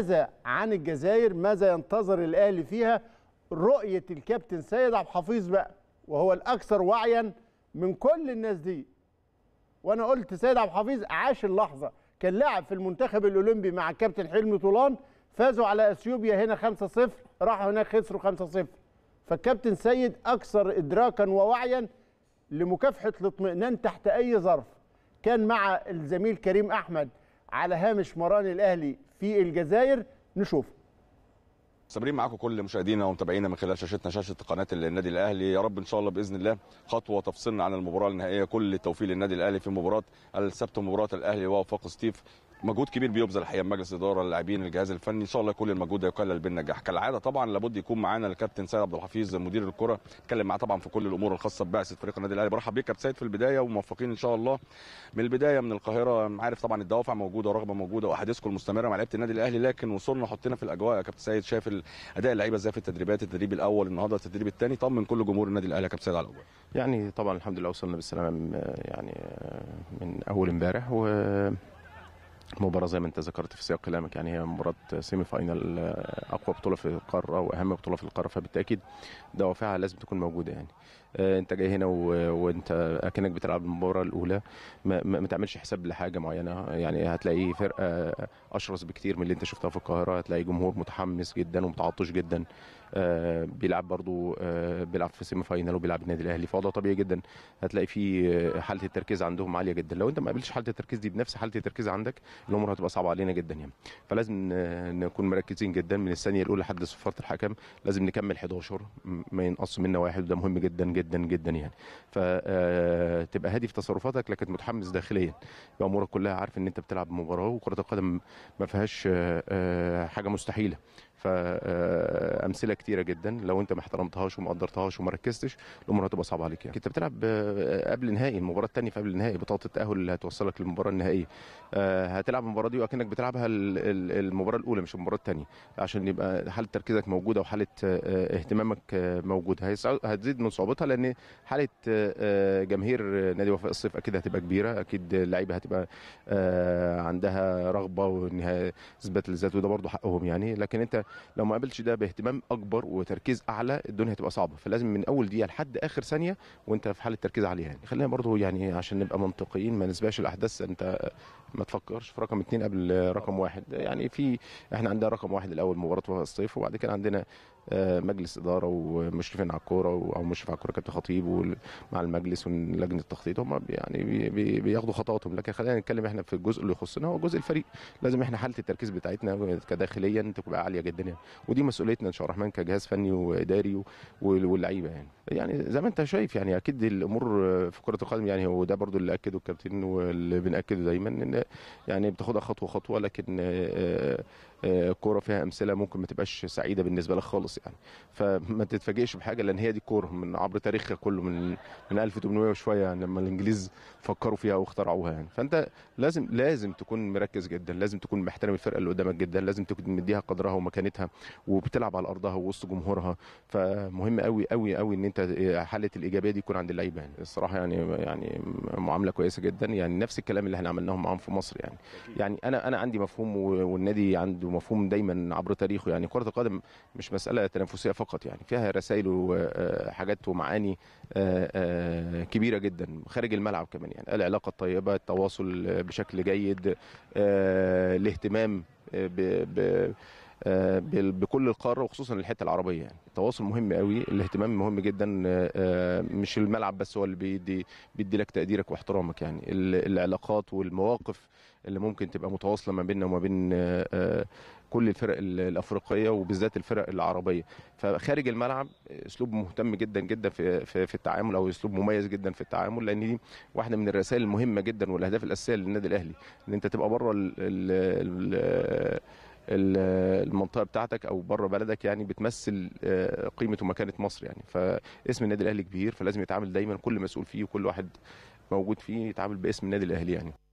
ماذا عن الجزائر ماذا ينتظر الاهلي فيها رؤيه الكابتن سيد عبد الحفيظ بقى وهو الاكثر وعيا من كل الناس دي وانا قلت سيد عبد الحفيظ عاش اللحظه كان لاعب في المنتخب الاولمبي مع الكابتن حلمي طولان فازوا على اثيوبيا هنا 5-0 راحوا هناك خسروا 5-0 فالكابتن سيد اكثر ادراكا ووعيا لمكافحه الاطمئنان تحت اي ظرف كان مع الزميل كريم احمد على هامش مران الاهلي في الجزائر نشوفه مستمرين معاكم كل مشاهدينا ومتابعينا من خلال شاشتنا شاشه قناه النادي الاهلي يا رب ان شاء الله باذن الله خطوه تفصلنا عن المباراه النهائيه كل التوفيق للنادي الاهلي في مباراه السبت مباراه الاهلي وفاق سطيف مجهود كبير بيبذل الحقيقه مجلس الاداره اللاعبين الجهاز الفني ان شاء الله كل المجهود ده يكلل بالنجاح كالعاده طبعا لابد يكون معانا الكابتن سيد عبد الحفيظ مدير الكره اتكلم معاه طبعا في كل الامور الخاصه ببعثه فريق النادي الاهلي برحب بيك كابتن سيد في البدايه وموفقين ان شاء الله من البدايه من القاهره عارف طبعا الدوافع موجوده ورغبه موجوده واحاديثكم المستمره مع لعيبه النادي الاهلي لكن وصلنا حطينا في الاجواء يا كابتن سيد شايف اداء اللعيبه ازاي في التدريبات التدريب الاول النهارده التدريب الثاني طمن كل جمهور النادي الاهلي يا كابتن سيد على الاجواء يعني طبعا الحمد لله وصلنا بالسلامه يعني آه، من اول امبارح و المباراة زي ما انت ذكرت في سياق كلامك يعني هي مباراة سيمي فاينل آه، اقوى بطولة في القارة واهم بطولة في القارة فبالتاكيد دوافعها لازم تكون موجودة يعني آه، انت جاي هنا و... وانت اكنك بتلعب المباراة الاولى ما, ما تعملش حساب لحاجة معينة يعني هتلاقي فرقة اشرس بكتير من اللي انت شفتها في القاهرة هتلاقي جمهور متحمس جدا ومتعطش جدا آه، بيلعب برضو آه، بيلعب في السيمي فاينال وبيلعب النادي الاهلي فوضع طبيعي جدا هتلاقي في آه، حاله التركيز عندهم عاليه جدا لو انت ما قابلتش حاله التركيز دي بنفس حاله التركيز عندك الامور هتبقى صعبه علينا جدا يعني فلازم نكون مركزين جدا من الثانيه الاولى لحد صفاره الحكم لازم نكمل 11 ما ينقص منا واحد وده مهم جدا جدا جدا يعني فتبقى هادي في تصرفاتك لكن متحمس داخليا يبقى امورك كلها عارف ان انت بتلعب مباراه وكره القدم ما فيهاش حاجه مستحيله فامثله كتيره جدا لو انت ما احترمتهاش وما قدرتهاش وما ركزتش الامور هتبقى صعبه عليك يعني. انت بتلعب آه، قبل النهائي المباراه الثانيه في قبل النهائي بطاقه التاهل اللي هتوصلك للمباراه النهائيه آه، هتلعب المباراه دي وكانك بتلعبها المباراه الاولى مش المباراه الثانيه عشان يبقى حاله تركيزك موجوده وحاله آه، اهتمامك موجوده هتزيد من صعوبتها لان حاله جماهير نادي وفاء الصيف اكيد هتبقى كبيره اكيد اللعيبه هتبقى عندها رغبه وانها تثبت للذات وده برضه حقهم يعني لكن انت لو ما قابلتش ده باهتمام اكبر وتركيز اعلى الدنيا هتبقى صعبه فلازم من اول دقيقه لحد اخر ثانيه وانت في حاله تركيز عليها يعني خلينا برضه يعني عشان نبقى منطقيين ما نسبقش الاحداث انت ما تفكرش في رقم اثنين قبل رقم واحد يعني في احنا عندنا رقم واحد الاول مباراه الصيف وبعد كده عندنا مجلس اداره ومشرفين على الكوره او مشرف على الكوره كابتن خطيب مع المجلس ولجنه التخطيط هم يعني بياخدوا خطواتهم لكن خلينا نتكلم احنا في الجزء اللي يخصنا هو جزء الفريق لازم احنا حاله التركيز بتاعتنا كداخليا تبقى عاليه جدا يعني ودي مسؤوليتنا ان شاء الله الرحمن كجهاز فني واداري واللعيبه يعني يعني زي ما انت شايف يعني اكيد الامور في كره القدم يعني هو ده برضو اللي اكده الكابتن واللي بناكده دايما ان يعني بتاخدها خطوه خطوه لكن الكوره آه، آه، آه، فيها امثله ممكن ما تبقاش سعيده بالنسبه لك خالص خالص يعني فما تتفاجئش بحاجه لان هي دي الكوره من عبر تاريخها كله من من 1800 وشويه يعني لما الانجليز فكروا فيها واخترعوها يعني فانت لازم لازم تكون مركز جدا لازم تكون محترم الفرقه اللي قدامك جدا لازم تكون مديها قدرها ومكانتها وبتلعب على ارضها ووسط جمهورها فمهم قوي قوي قوي ان انت حاله الايجابيه دي يكون عند اللعيبه يعني الصراحه يعني يعني معامله كويسه جدا يعني نفس الكلام اللي احنا عملناه معاهم في مصر يعني يعني انا انا عندي مفهوم والنادي عنده مفهوم دايما عبر تاريخه يعني كره القدم مش مساله ولا تنافسيه فقط يعني فيها رسائل وحاجات آه، آه، ومعاني آه، كبيره جدا خارج الملعب كمان يعني العلاقه الطيبه التواصل بشكل جيد الاهتمام ب آه، بكل القاره وخصوصا الحته العربيه يعني التواصل مهم قوي الاهتمام مهم جدا آه، آه، مش الملعب بس هو اللي بيدي بيدي لك تقديرك واحترامك يعني العلاقات والمواقف اللي ممكن تبقى متواصله ما بيننا وما بين كل الفرق الافريقيه وبالذات الفرق العربيه فخارج الملعب اسلوب مهتم جدا جدا في في التعامل او اسلوب مميز جدا في التعامل لان دي واحده من الرسائل المهمه جدا والاهداف الاساسيه للنادي الاهلي ان انت تبقى بره المنطقه بتاعتك او بره بلدك يعني بتمثل آه، قيمه ومكانه مصر يعني فاسم النادي الاهلي كبير فلازم يتعامل دايما كل مسؤول فيه وكل واحد موجود فيه يتعامل باسم النادي الاهلي يعني